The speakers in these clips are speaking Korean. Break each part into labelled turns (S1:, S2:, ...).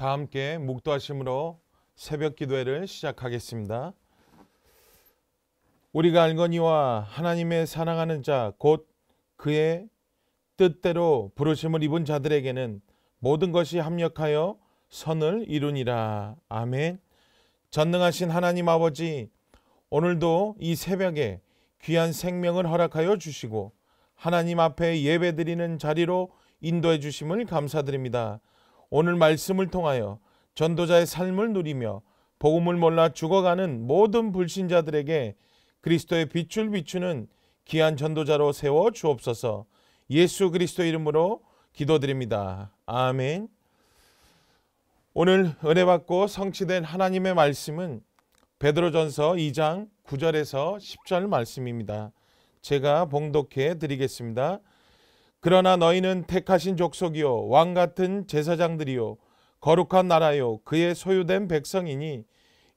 S1: 다 함께 묵도하심으로 새벽 기도회를 시작하겠습니다. 우리가 알거니와 하나님의 사랑하는 자 곧 그의 뜻대로 부르심을 입은 자들에게는 모든 것이 합력하여 선을 이루니라. 아멘. 전능하신 하나님 아버지 오늘도 이 새벽에 귀한 생명을 허락하여 주시고 하나님 앞에 예배드리는 자리로 인도해 주심을 감사드립니다. 오늘 말씀을 통하여 전도자의 삶을 누리며 복음을 몰라 죽어가는 모든 불신자들에게 그리스도의 빛을 비추는 귀한 전도자로 세워 주옵소서 예수 그리스도 이름으로 기도드립니다. 아멘. 오늘 은혜 받고 성취된 하나님의 말씀은 베드로전서 2장 9절에서 10절 말씀입니다. 제가 봉독해 드리겠습니다. 그러나 너희는 택하신 족속이요 왕 같은 제사장들이요 거룩한 나라요 그의 소유된 백성이니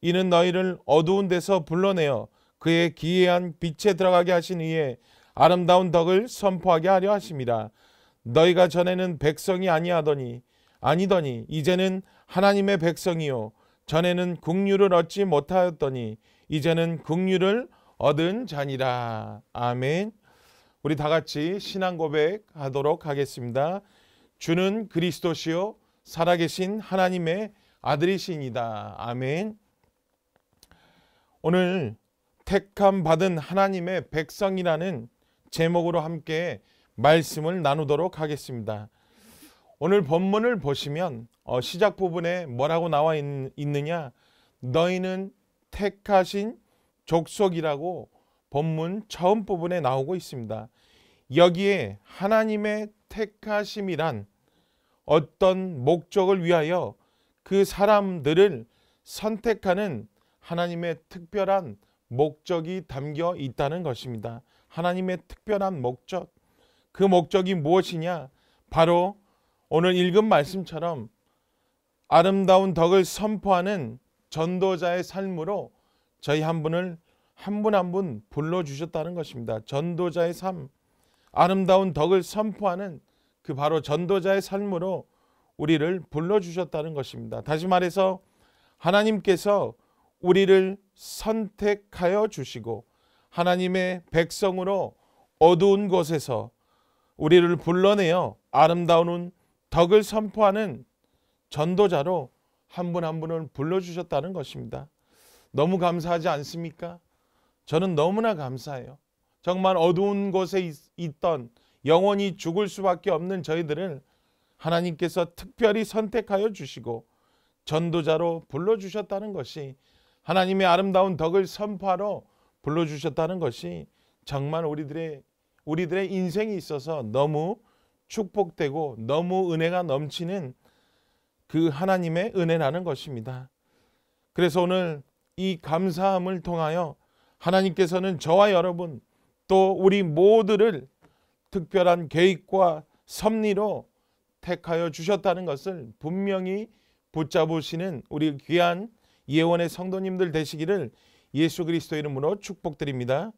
S1: 이는 너희를 어두운 데서 불러내어 그의 기이한 빛에 들어가게 하신 이에 아름다운 덕을 선포하게 하려 하심이라 너희가 전에는 백성이 아니하더니 아니더니 이제는 하나님의 백성이요 전에는 국류를 얻지 못하였더니 이제는 국류를 얻은 자니라 아멘 우리 다 같이 신앙 고백하도록 하겠습니다. 주는 그리스도시요 살아계신 하나님의 아들이시니다. 아멘. 오늘 택함 받은 하나님의 백성이라는 제목으로 함께 말씀을 나누도록 하겠습니다. 오늘 본문을 보시면 어, 시작 부분에 뭐라고 나와 있느냐? 너희는 택하신 족속이라고 본문 처음 부분에 나오고 있습니다. 여기에 하나님의 택하심이란 어떤 목적을 위하여 그 사람들을 선택하는 하나님의 특별한 목적이 담겨 있다는 것입니다. 하나님의 특별한 목적. 그 목적이 무엇이냐? 바로 오늘 읽은 말씀처럼 아름다운 덕을 선포하는 전도자의 삶으로 저희 한 분을 한분한분 불러주셨다는 것입니다. 전도자의 삶, 아름다운 덕을 선포하는 그 바로 전도자의 삶으로 우리를 불러주셨다는 것입니다. 다시 말해서 하나님께서 우리를 선택하여 주시고 하나님의 백성으로 어두운 곳에서 우리를 불러내어 아름다운 덕을 선포하는 전도자로 한 분한 한 분을 불러주셨다는 것입니다. 너무 감사하지 않습니까? 저는 너무나 감사해요. 정말 어두운 곳에 있, 던 영원히 죽을 수밖에 없는 저희들을 하나님께서 특별히 선택하여 주시고 전도자로 불러주셨다는 것이 하나님의 아름다운 덕을 선포하러 불러주셨다는 것이 정말 우리들의 우리들의 인생에 있어서 너무 축복되고 너무 은혜가 넘치는 그 하나님의 은혜라는 것입니다. 그래서 오늘 이 감사함을 통하여 하나님께서는 저와 여러분 또 우리 모두를 특별한 계획과 섭리로 택하여 주셨다는 것을 분명히 붙잡으시는 우리 귀한 예원의 성도님들 되시기를 예수 그리스도 이름으로 축복드립니다.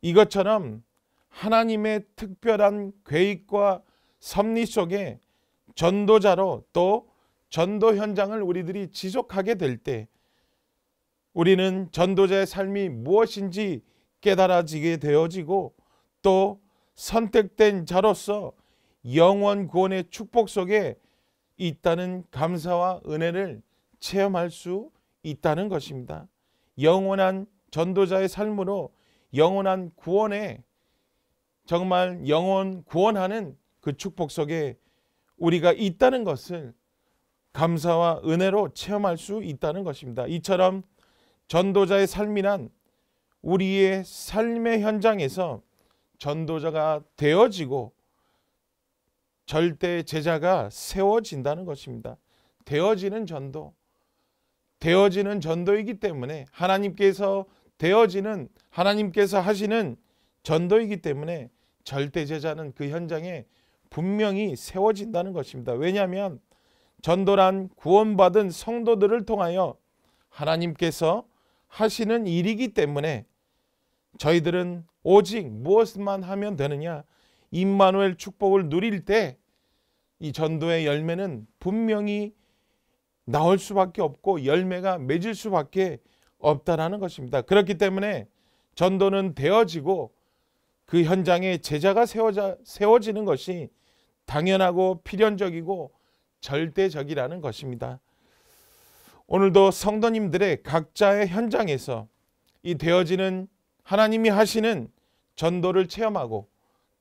S1: 이것처럼 하나님의 특별한 계획과 섭리 속에 전도자로 또 전도 현장을 우리들이 지속하게 될때 우리는 전도자의 삶이 무엇인지 깨달아지게 되어지고 또 선택된 자로서 영원 구원의 축복 속에 있다는 감사와 은혜를 체험할 수 있다는 것입니다. 영원한 전도자의 삶으로 영원한 구원에 정말 영원 구원하는 그 축복 속에 우리가 있다는 것을 감사와 은혜로 체험할 수 있다는 것입니다. 이처럼 전도자의 삶이란 우리의 삶의 현장에서 전도자가 되어지고 절대 제자가 세워진다는 것입니다. 되어지는 전도, 되어지는 전도이기 때문에 하나님께서 되어지는 하나님께서 하시는 전도이기 때문에 절대 제자는 그 현장에 분명히 세워진다는 것입니다. 왜냐하면 전도란 구원받은 성도들을 통하여 하나님께서 하시는 일이기 때문에 저희들은 오직 무엇만 하면 되느냐 임마누엘 축복을 누릴 때 이 전도의 열매는 분명히 나올 수밖에 없고 열매가 맺을 수밖에 없다라는 것입니다. 그렇기 때문에 전도는 되어지고 그 현장에 제자가 세워져, 세워지는 것이 당연하고 필연적이고 절대적이라는 것입니다. 오늘도 성도님들의 각자의 현장에서 이 되어지는 하나님이 하시는 전도를 체험하고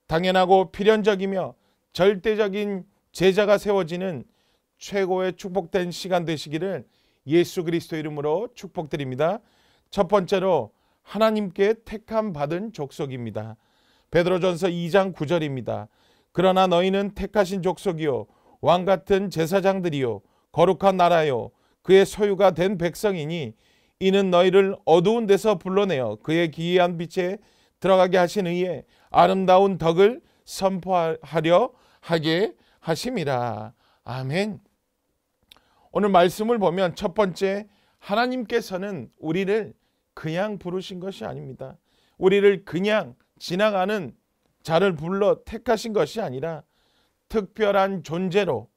S1: 당연하고 필연적이며 절대적인 제자가 세워지는 최고의 축복된 시간 되시기를 예수 그리스도 이름으로 축복드립니다. 첫 번째로 하나님께 택함 받은 족속입니다. 베드로전서 2장 9절입니다. 그러나 너희는 택하신 족속이요 왕 같은 제사장들이요 거룩한 나라요 그의 소유가 된 백성이니 이는 너희를 어두운 데서 불러내어 그의 기이한 빛에 들어가게 하신 이에 아름다운 덕을 선포하려 하게 하심이라. 아멘. 오늘 말씀을 보면 첫 번째 하나님께서는 우리를 그냥 부르신 것이 아닙니다. 우리를 그냥 지나가는 자를 불러 택하신 것이 아니라 특별한 존재로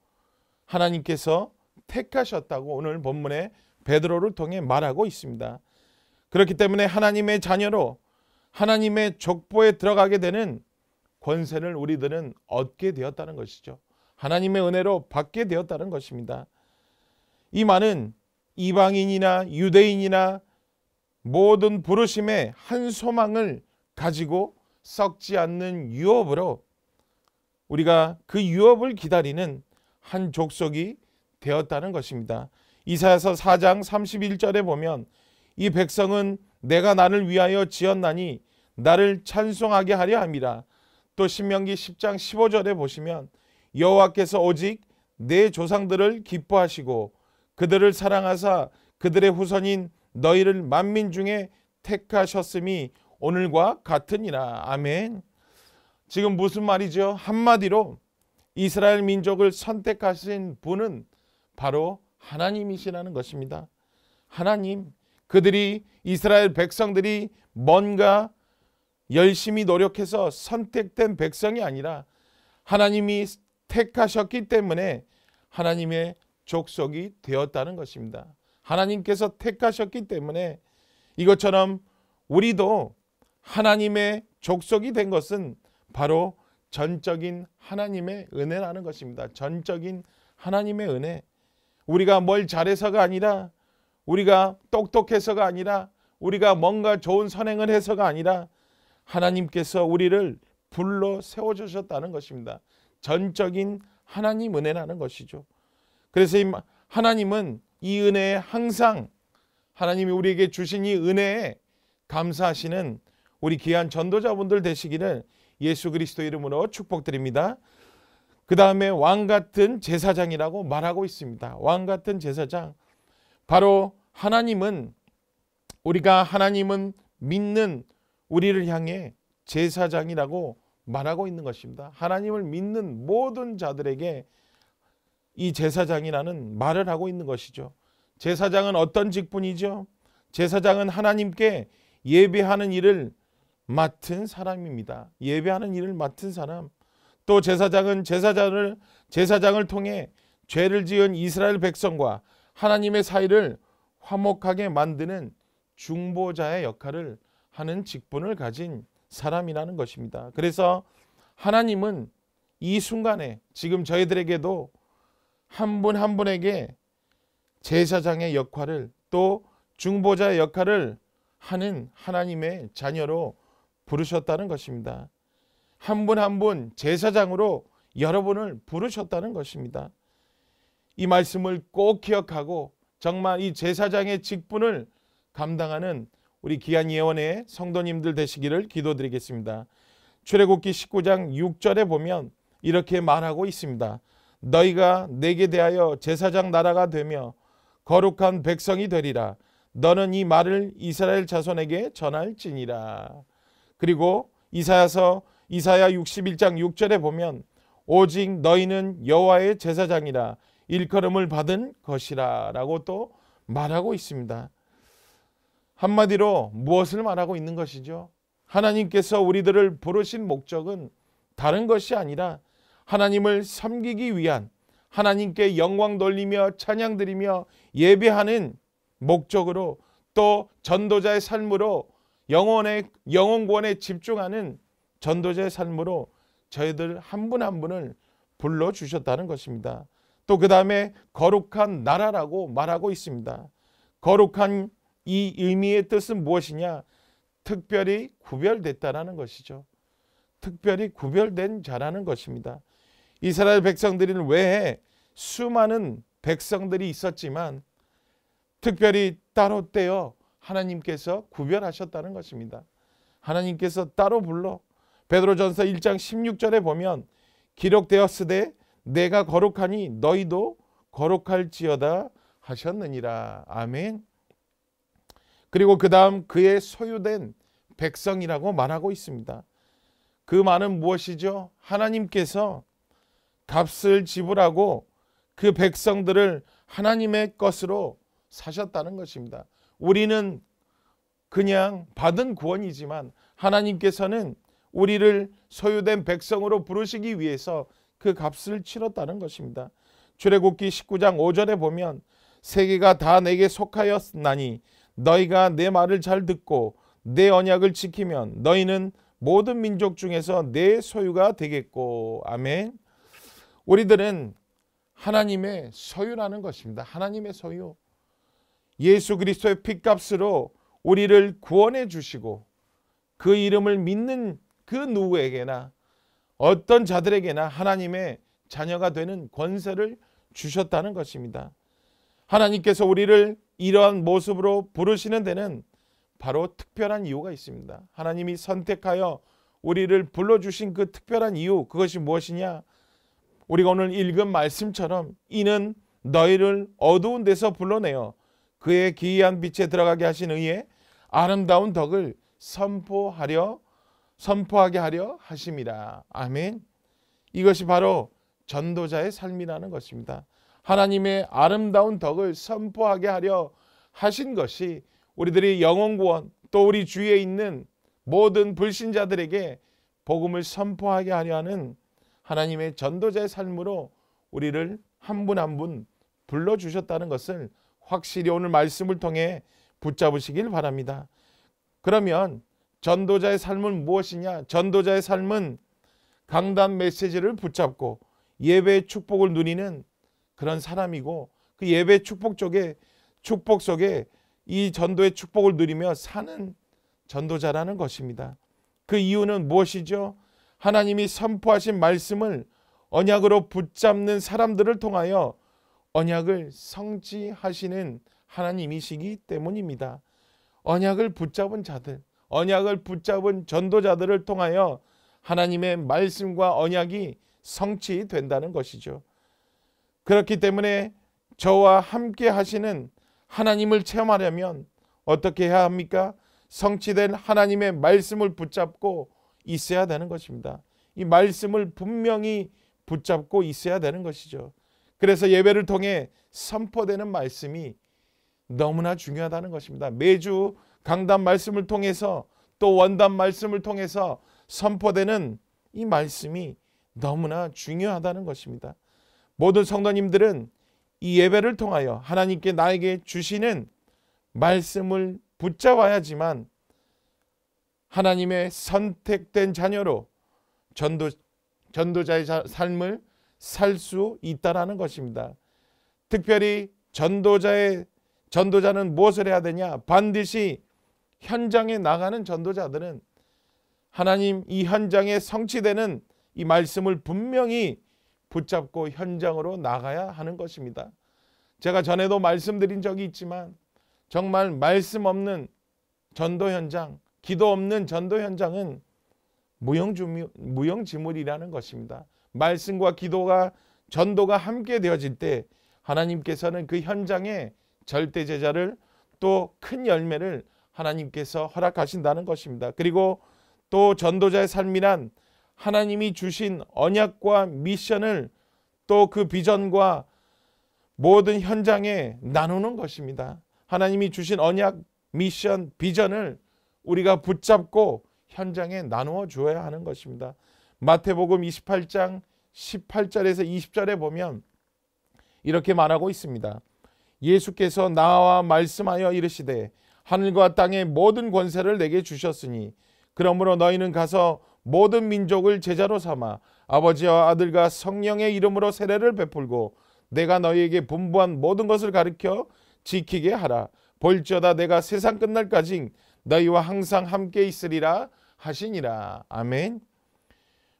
S1: 하나님께서 택하셨다고 오늘 본문에 베드로를 통해 말하고 있습니다. 그렇기 때문에 하나님의 자녀로 하나님의 족보에 들어가게 되는 권세를 우리들은 얻게 되었다는 것이죠. 하나님의 은혜로 받게 되었다는 것입니다. 이 말은 이방인이나 유대인이나 모든 부르심의 한 소망을 가지고 썩지 않는 유업으로 우리가 그 유업을 기다리는 한 족속이 되었다는 것입니다. 이사야서 4장 31절에 보면 이 백성은 내가 나를 위하여 지었나니 나를 찬송하게 하려 함이라. 또 신명기 10장 15절에 보시면 여호와께서 오직 내 조상들을 기뻐하시고 그들을 사랑하사 그들의 후손인 너희를 만민 중에 택하셨음이 오늘과 같으니라. 아멘. 지금 무슨 말이죠? 한마디로 이스라엘 민족을 선택하신 분은 바로 하나님이시라는 것입니다. 하나님, 그들이 이스라엘 백성들이 뭔가 열심히 노력해서 선택된 백성이 아니라 하나님이 택하셨기 때문에 하나님의 족속이 되었다는 것입니다. 하나님께서 택하셨기 때문에 이것처럼 우리도 하나님의 족속이 된 것은 바로 전적인 하나님의 은혜라는 것입니다. 전적인 하나님의 은혜. 우리가 뭘 잘해서가 아니라 우리가 똑똑해서가 아니라 우리가 뭔가 좋은 선행을 해서가 아니라 하나님께서 우리를 불러 세워주셨다는 것입니다. 전적인 하나님 은혜라는 것이죠. 그래서 하나님은 이 은혜에 항상 하나님이 우리에게 주신 이 은혜에 감사하시는 우리 귀한 전도자분들 되시기를 예수 그리스도 이름으로 축복드립니다. 그 다음에 왕 같은 제사장이라고 말하고 있습니다. 왕 같은 제사장. 바로 하나님은 우리가 하나님은 믿는 우리를 향해 제사장이라고 말하고 있는 것입니다. 하나님을 믿는 모든 자들에게 이 제사장이라는 말을 하고 있는 것이죠. 제사장은 어떤 직분이죠? 제사장은 하나님께 예배하는 일을 맡은 사람입니다. 예배하는 일을 맡은 사람. 또 제사장은 제사장을 제사장을 통해 죄를 지은 이스라엘 백성과 하나님의 사이를 화목하게 만드는 중보자의 역할을 하는 직분을 가진 사람이라는 것입니다. 그래서 하나님은 이 순간에 지금 저희들에게도 한 분한 한 분에게 제사장의 역할을 또 중보자의 역할을 하는 하나님의 자녀로 부르셨다는 것입니다. 한분한분 제사장으로 여러분을 부르셨다는 것입니다. 이 말씀을 꼭 기억하고 정말 이 제사장의 직분을 감당하는 우리 기한 예원의 성도님들 되시기를 기도드리겠습니다. 출애굽기 19장 6절에 보면 이렇게 말하고 있습니다. 너희가 내게 대하여 제사장 나라가 되며 거룩한 백성이 되리라. 너는 이 말을 이스라엘 자손에게 전할지니라. 그리고 이사야서 이사야 61장 6절에 보면 오직 너희는 여호와의 제사장이라 일컬음을 받은 것이라라고 또 말하고 있습니다. 한마디로 무엇을 말하고 있는 것이죠? 하나님께서 우리들을 부르신 목적은 다른 것이 아니라 하나님을 섬기기 위한 하나님께 영광 돌리며 찬양 드리며 예배하는 목적으로 또 전도자의 삶으로 영혼의 영혼권에 집중하는 전도자의 삶으로 저희들 한 분한 한 분을 불러 주셨다는 것입니다. 또 그 다음에 거룩한 나라라고 말하고 있습니다. 거룩한 이 의미의 뜻은 무엇이냐? 특별히 구별됐다라는 것이죠. 특별히 구별된 자라는 것입니다. 이스라엘 백성들은 외에 수많은 백성들이 있었지만 특별히 따로 떼어 하나님께서 구별하셨다는 것입니다. 하나님께서 따로 불러 베드로전서 1장 16절에 보면 기록되었으되 내가 거룩하니 너희도 거룩할지어다 하셨느니라. 아멘. 그리고 그 다음 그의 소유된 백성이라고 말하고 있습니다. 그 말은 무엇이죠? 하나님께서 값을 지불하고 그 백성들을 하나님의 것으로 사셨다는 것입니다. 우리는 그냥 받은 구원이지만 하나님께서는 우리를 소유된 백성으로 부르시기 위해서 그 값을 치렀다는 것입니다. 출애굽기 19장 5절에 보면 세계가 다 내게 속하였나니 너희가 내 말을 잘 듣고 내 언약을 지키면 너희는 모든 민족 중에서 내 소유가 되겠고 아멘. 우리들은 하나님의 소유라는 것입니다. 하나님의 소유. 예수 그리스도의 핏값으로 우리를 구원해 주시고 그 이름을 믿는 그 누구에게나 어떤 자들에게나 하나님의 자녀가 되는 권세를 주셨다는 것입니다. 하나님께서 우리를 이러한 모습으로 부르시는 데는 바로 특별한 이유가 있습니다. 하나님이 선택하여 우리를 불러주신 그 특별한 이유 그것이 무엇이냐? 우리가 오늘 읽은 말씀처럼 이는 너희를 어두운 데서 불러내어 그의 기이한 빛에 들어가게 하신 의에 아름다운 덕을 선포하려 선포하게 하려 하심이라. 아멘. 이것이 바로 전도자의 삶이라는 것입니다. 하나님의 아름다운 덕을 선포하게 하려 하신 것이 우리들이 영원 구원 또 우리 주위에 있는 모든 불신자들에게 복음을 선포하게 하려 하는 하나님의 전도자의 삶으로 우리를 한 분 한 분 불러 주셨다는 것을 확실히 오늘 말씀을 통해 붙잡으시길 바랍니다. 그러면 전도자의 삶은 무엇이냐? 전도자의 삶은 강단 메시지를 붙잡고 예배의 축복을 누리는 그런 사람이고 그 예배 축복 쪽에 축복 속에 이 전도의 축복을 누리며 사는 전도자라는 것입니다. 그 이유는 무엇이죠? 하나님이 선포하신 말씀을 언약으로 붙잡는 사람들을 통하여 언약을 성취하시는 하나님이시기 때문입니다. 언약을 붙잡은 자들, 언약을 붙잡은 전도자들을 통하여 하나님의 말씀과 언약이 성취된다는 것이죠. 그렇기 때문에 저와 함께 하시는 하나님을 체험하려면 어떻게 해야 합니까? 성취된 하나님의 말씀을 붙잡고 있어야 되는 것입니다. 이 말씀을 분명히 붙잡고 있어야 되는 것이죠. 그래서 예배를 통해 선포되는 말씀이 너무나 중요하다는 것입니다. 매주 강단 말씀을 통해서 또 원단 말씀을 통해서 선포되는 이 말씀이 너무나 중요하다는 것입니다. 모든 성도님들은 이 예배를 통하여 하나님께 나에게 주시는 말씀을 붙잡아야지만 하나님의 선택된 자녀로 전도, 전도자의 삶을 살 수 있다라는 것입니다. 특별히 전도자의 전도자는 무엇을 해야 되냐? 반드시 현장에 나가는 전도자들은 하나님 이 현장에 성취되는 이 말씀을 분명히 붙잡고 현장으로 나가야 하는 것입니다. 제가 전에도 말씀드린 적이 있지만 정말 말씀 없는 전도 현장, 기도 없는 전도 현장은 무용지물이라는 것입니다. 말씀과 기도가 전도가 함께 되어질 때 하나님께서는 그 현장에 절대 제자를 또 큰 열매를 하나님께서 허락하신다는 것입니다. 그리고 또 전도자의 삶이란 하나님이 주신 언약과 미션을 또 그 비전과 모든 현장에 나누는 것입니다. 하나님이 주신 언약, 미션, 비전을 우리가 붙잡고 현장에 나누어 주야 하는 것입니다. 마태복음 28장 18절에서 20절에 보면 이렇게 말하고 있습니다. 예수께서 나와 말씀하여 이르시되 하늘과 땅의 모든 권세를 내게 주셨으니 그러므로 너희는 가서 모든 민족을 제자로 삼아 아버지와 아들과 성령의 이름으로 세례를 베풀고 내가 너희에게 분부한 모든 것을 가르켜 지키게 하라 볼지어다 내가 세상 끝날까지 너희와 항상 함께 있으리라 하시니라 아멘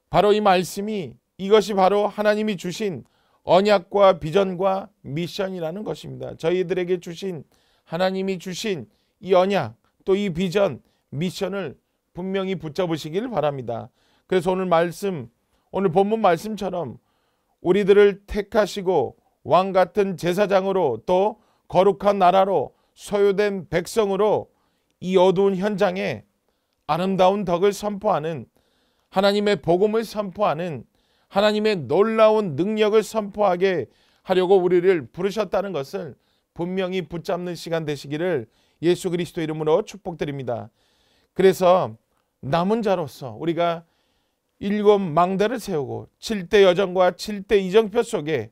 S1: 바로 이 말씀이 이것이 바로 하나님이 주신 언약과 비전과 미션이라는 것입니다. 저희들에게 주신 하나님이 주신 이 언약 또 이 비전 미션을 분명히 붙잡으시길 바랍니다. 그래서 오늘 말씀 오늘 본문 말씀처럼 우리들을 택하시고 왕 같은 제사장으로 또 거룩한 나라로 소유된 백성으로 이 어두운 현장에 아름다운 덕을 선포하는 하나님의 복음을 선포하는 하나님의 놀라운 능력을 선포하게 하려고 우리를 부르셨다는 것을 분명히 붙잡는 시간 되시기를 예수 그리스도 이름으로 축복드립니다. 그래서 남은 자로서 우리가 일곱 망대를 세우고 7대 여정과 7대 이정표 속에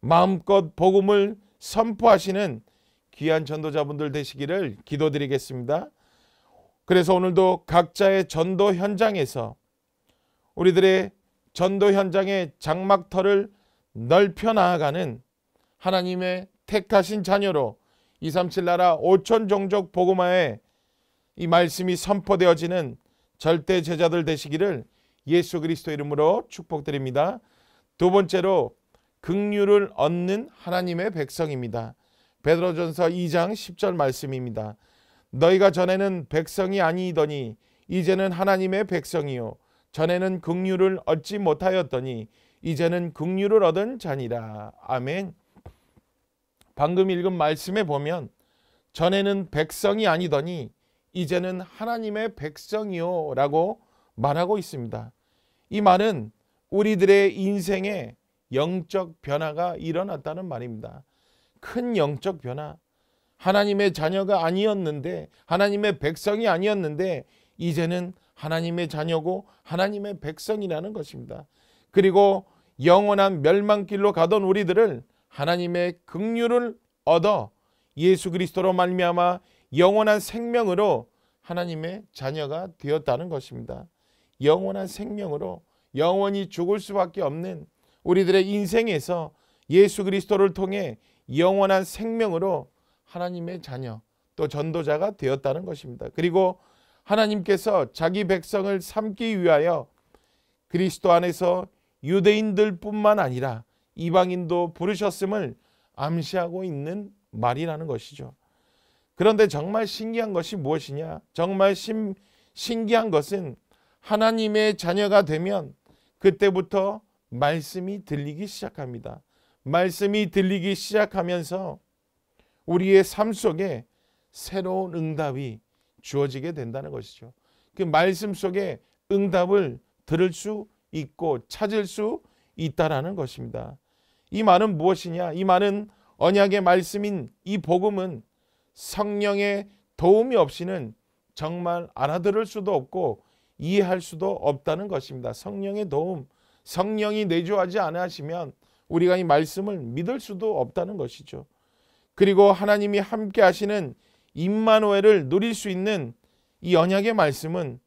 S1: 마음껏 복음을 선포하시는 귀한 전도자분들 되시기를 기도드리겠습니다. 그래서 오늘도 각자의 전도 현장에서 우리들의 전도 현장의 장막터를 넓혀 나아가는 하나님의 택하신 자녀로 237 나라 5천 종족 복음화에 이 말씀이 선포되어지는 절대 제자들 되시기를 예수 그리스도 이름으로 축복드립니다. 두 번째로 긍휼을 얻는 하나님의 백성입니다. 베드로전서 2장 10절 말씀입니다. 너희가 전에는 백성이 아니더니 이제는 하나님의 백성이요 전에는 긍휼을 얻지 못하였더니 이제는 긍휼을 얻은 자니라. 아멘. 방금 읽은 말씀에 보면 전에는 백성이 아니더니 이제는 하나님의 백성이요 라고 말하고 있습니다. 이 말은 우리들의 인생에 영적 변화가 일어났다는 말입니다. 큰 영적 변화. 하나님의 자녀가 아니었는데 하나님의 백성이 아니었는데 이제는 하나님의 자녀고 하나님의 백성이라는 것입니다. 그리고 영원한 멸망길로 가던 우리들을 하나님의 긍휼을 얻어 예수 그리스도로 말미암아 영원한 생명으로 하나님의 자녀가 되었다는 것입니다. 영원한 생명으로 영원히 죽을 수밖에 없는 우리들의 인생에서 예수 그리스도를 통해 영원한 생명으로 하나님의 자녀 또 전도자가 되었다는 것입니다. 그리고 하나님께서 자기 백성을 삼기 위하여 그리스도 안에서 유대인들뿐만 아니라 이방인도 부르셨음을 암시하고 있는 말이라는 것이죠. 그런데 정말 신기한 것이 무엇이냐? 정말 신, 신기한 것은 하나님의 자녀가 되면 그때부터 말씀이 들리기 시작합니다. 말씀이 들리기 시작하면서 우리의 삶 속에 새로운 응답이 주어지게 된다는 것이죠. 그 말씀 속에 응답을 들을 수 있고 찾을 수 있다라는 것입니다. 이 말은 무엇이냐? 이 말은 언약의 말씀인 이 복음은 성령의 도움이 없이는 정말 알아들을 수도 없고 이해할 수도 없다는 것입니다. 성령의 도움, 성령이 내주하지 않으시면 우리가 이 말씀을 믿을 수도 없다는 것이죠. 그리고 하나님이 함께 하시는 임마누엘을 누릴 수 있는 이 언약의 말씀은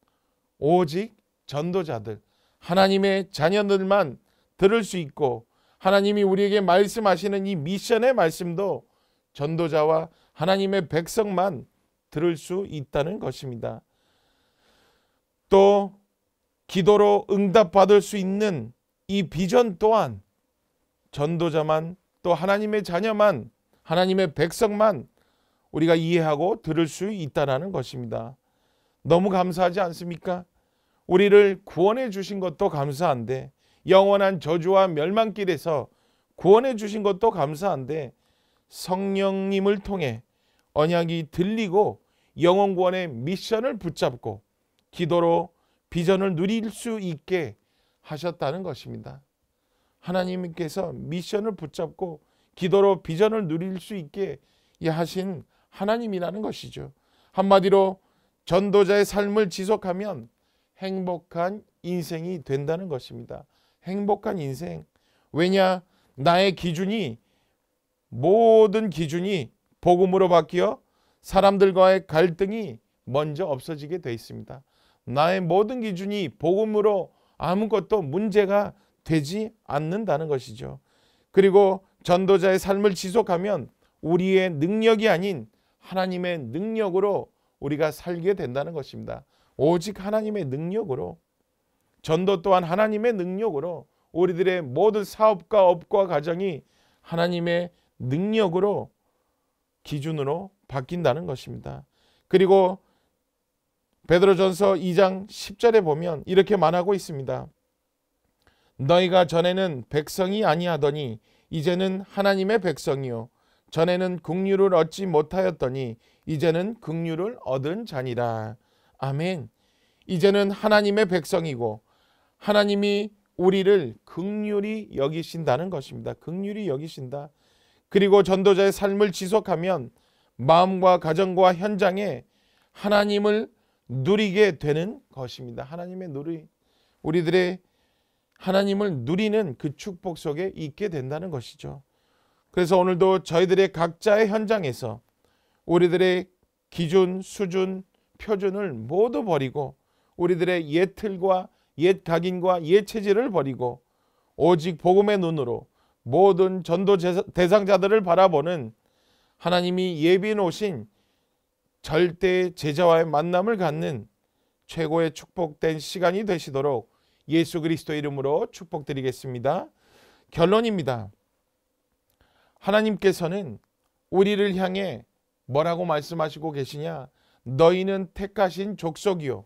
S1: 오직 전도자들, 하나님의 자녀들만 들을 수 있고 하나님이 우리에게 말씀하시는 이 미션의 말씀도 전도자와 하나님의 백성만 들을 수 있다는 것입니다. 또 기도로 응답받을 수 있는 이 비전 또한 전도자만 또 하나님의 자녀만 하나님의 백성만 우리가 이해하고 들을 수 있다라는 것입니다. 너무 감사하지 않습니까? 우리를 구원해 주신 것도 감사한데 영원한 저주와 멸망길에서 구원해 주신 것도 감사한데 성령님을 통해 언약이 들리고 영원 구원의 미션을 붙잡고 기도로 비전을 누릴 수 있게 하셨다는 것입니다. 하나님께서 미션을 붙잡고 기도로 비전을 누릴 수 있게 하신 하나님이라는 것이죠. 한마디로 전도자의 삶을 지속하면 행복한 인생이 된다는 것입니다. 행복한 인생. 왜냐? 나의 기준이 모든 기준이 복음으로 바뀌어 사람들과의 갈등이 먼저 없어지게 되어 있습니다. 나의 모든 기준이 복음으로 아무것도 문제가 되지 않는다는 것이죠. 그리고 전도자의 삶을 지속하면 우리의 능력이 아닌 하나님의 능력으로 우리가 살게 된다는 것입니다. 오직 하나님의 능력으로 전도 또한 하나님의 능력으로 우리들의 모든 사업과 업과 가정이 하나님의 능력으로 기준으로 바뀐다는 것입니다. 그리고 베드로전서 2장 10절에 보면 이렇게 말하고 있습니다. 너희가 전에는 백성이 아니하더니 이제는 하나님의 백성이요 전에는 긍휼을 얻지 못하였더니 이제는 긍휼을 얻은 자니라. 아멘. 이제는 하나님의 백성이고 하나님이 우리를 극률이 여기신다는 것입니다. 극률이 여기신다. 그리고 전도자의 삶을 지속하면 마음과 가정과 현장에 하나님을 누리게 되는 것입니다. 하나님의 누리 우리들의 하나님을 누리는 그 축복 속에 있게 된다는 것이죠. 그래서 오늘도 저희들의 각자의 현장에서 우리들의 기준, 수준, 표준을 모두 버리고 우리들의 예틀과 옛 각인과 옛 체질을 버리고 오직 복음의 눈으로 모든 전도 대상자들을 바라보는 하나님이 예비해 놓으신 절대 제자와의 만남을 갖는 최고의 축복된 시간이 되시도록 예수 그리스도 이름으로 축복드리겠습니다. 결론입니다. 하나님께서는 우리를 향해 뭐라고 말씀하시고 계시냐? 너희는 택하신 족속이요.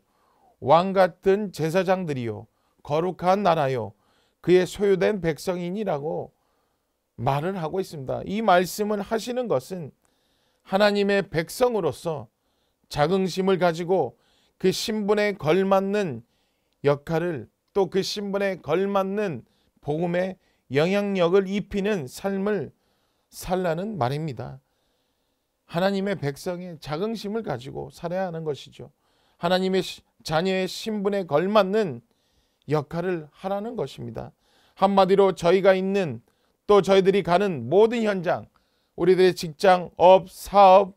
S1: 왕 같은 제사장들이요 거룩한 나라요 그의 소유된 백성인이라고 말을 하고 있습니다. 이 말씀을 하시는 것은 하나님의 백성으로서 자긍심을 가지고 그 신분에 걸맞는 역할을 또 그 신분에 걸맞는 복음의 영향력을 입히는 삶을 살라는 말입니다. 하나님의 백성의 자긍심을 가지고 살아야 하는 것이죠. 하나님의 자녀의 신분에 걸맞는 역할을 하라는 것입니다. 한마디로 저희가 있는 또 저희들이 가는 모든 현장, 우리들의 직장, 업, 사업,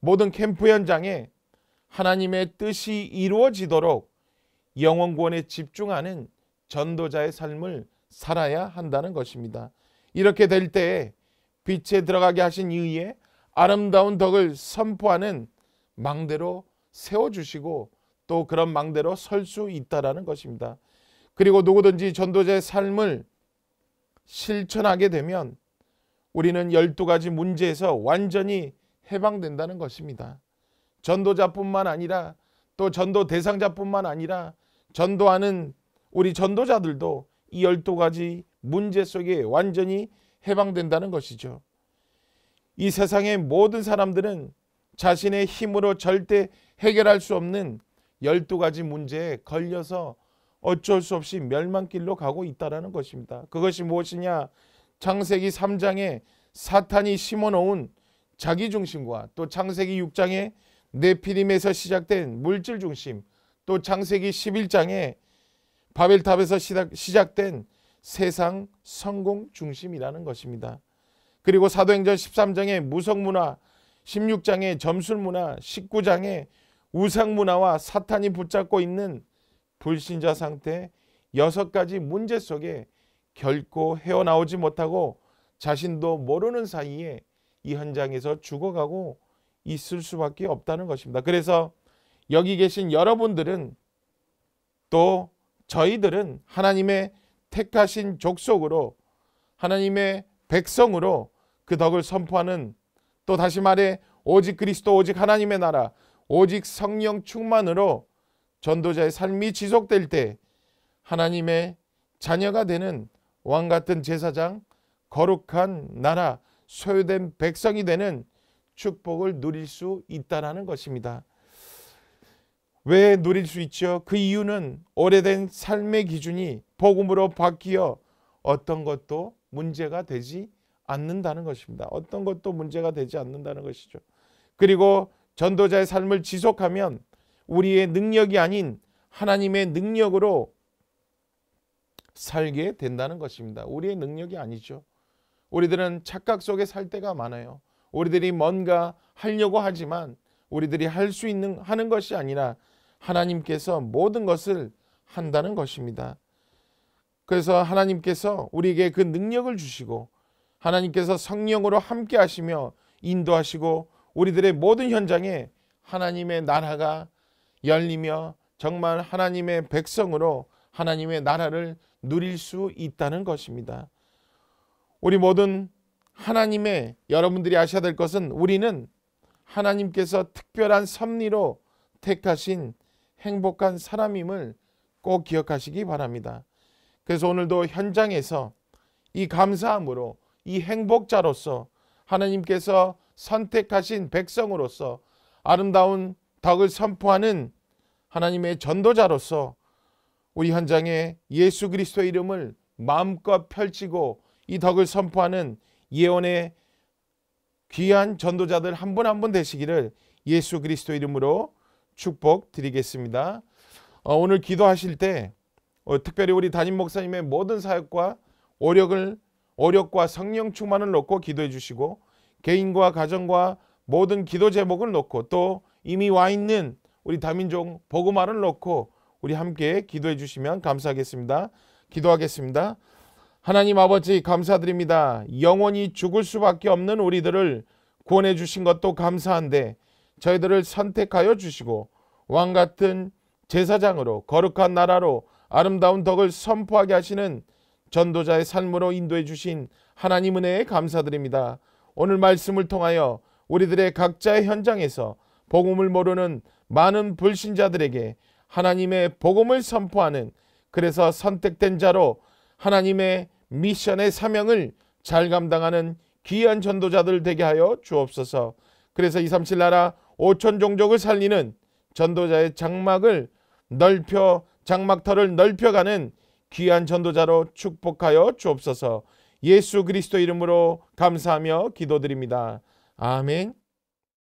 S1: 모든 캠프 현장에 하나님의 뜻이 이루어지도록 영원 구원에 집중하는 전도자의 삶을 살아야 한다는 것입니다. 이렇게 될 때에 빛에 들어가게 하신 이의 아름다운 덕을 선포하는 망대로 세워주시고 또 그런 망대로 설 수 있다라는 것입니다. 그리고 누구든지 전도자의 삶을 실천하게 되면 우리는 12가지 문제에서 완전히 해방된다는 것입니다. 전도자뿐만 아니라 또 전도 대상자뿐만 아니라 전도하는 우리 전도자들도 이 12가지 문제 속에 완전히 해방된다는 것이죠. 이 세상의 모든 사람들은 자신의 힘으로 절대 해결할 수 없는 열두 가지 문제에 걸려서 어쩔 수 없이 멸망길로 가고 있다라는 것입니다. 그것이 무엇이냐? 창세기 3장에 사탄이 심어놓은 자기 중심과 또 창세기 6장에 네피림에서 시작된 물질 중심, 또 창세기 11장에 바벨탑에서 시작, 된 세상 성공 중심이라는 것입니다. 그리고 사도행전 13장의 무성문화, 16장의 점술문화, 19장의 우상 문화와 사탄이 붙잡고 있는 불신자 상태 여섯 가지 문제 속에 결코 헤어나오지 못하고 자신도 모르는 사이에 이 현장에서 죽어가고 있을 수밖에 없다는 것입니다. 그래서 여기 계신 여러분들은 또 저희들은 하나님의 택하신 족속으로 하나님의 백성으로 그 덕을 선포하는 또 다시 말해 오직 그리스도 오직 하나님의 나라 오직 성령 충만으로 전도자의 삶이 지속될 때 하나님의 자녀가 되는 왕 같은 제사장, 거룩한 나라, 소유된 백성이 되는 축복을 누릴 수 있다라는 것입니다. 왜 누릴 수 있죠? 그 이유는 오래된 삶의 기준이 복음으로 바뀌어 어떤 것도 문제가 되지 않는다는 것입니다. 어떤 것도 문제가 되지 않는다는 것이죠. 그리고 전도자의 삶을 지속하면 우리의 능력이 아닌 하나님의 능력으로 살게 된다는 것입니다. 우리의 능력이 아니죠. 우리들은 착각 속에 살 때가 많아요. 우리들이 뭔가 하려고 하지만 우리들이 할 수 있는 하는 것이 아니라 하나님께서 모든 것을 한다는 것입니다. 그래서 하나님께서 우리에게 그 능력을 주시고 하나님께서 성령으로 함께 하시며 인도하시고 우리들의 모든 현장에 하나님의 나라가 열리며 정말 하나님의 백성으로 하나님의 나라를 누릴 수 있다는 것입니다. 우리 모든 하나님의 여러분들이 아셔야 될 것은 우리는 하나님께서 특별한 섭리로 택하신 행복한 사람임을 꼭 기억하시기 바랍니다. 그래서 오늘도 현장에서 이 감사함으로 이 행복자로서 하나님께서 선택하신 백성으로서 아름다운 덕을 선포하는 하나님의 전도자로서 우리 현장에 예수 그리스도의 이름을 마음껏 펼치고 이 덕을 선포하는 예언의 귀한 전도자들 한 분 한 분 되시기를 예수 그리스도 이름으로 축복드리겠습니다. 어, 오늘 기도하실 때 어, 특별히 우리 담임 목사님의 모든 사역과 오력을 오력과 성령 충만을 놓고 기도해 주시고 개인과 가정과 모든 기도 제목을 놓고 또 이미 와 있는 우리 다민족 복음화를 놓고 우리 함께 기도해 주시면 감사하겠습니다. 기도하겠습니다. 하나님 아버지 감사드립니다. 영원히 죽을 수밖에 없는 우리들을 구원해 주신 것도 감사한데 저희들을 선택하여 주시고 왕 같은 제사장으로 거룩한 나라로 아름다운 덕을 선포하게 하시는 전도자의 삶으로 인도해 주신 하나님 은혜에 감사드립니다. 오늘 말씀을 통하여 우리들의 각자의 현장에서 복음을 모르는 많은 불신자들에게 하나님의 복음을 선포하는 그래서 선택된 자로 하나님의 미션의 사명을 잘 감당하는 귀한 전도자들 되게 하여 주옵소서. 그래서 237 나라 5천 종족을 살리는 전도자의 장막을 넓혀 장막터를 넓혀가는 귀한 전도자로 축복하여 주옵소서. 예수 그리스도 이름으로 감사하며 기도드립니다. 아멘.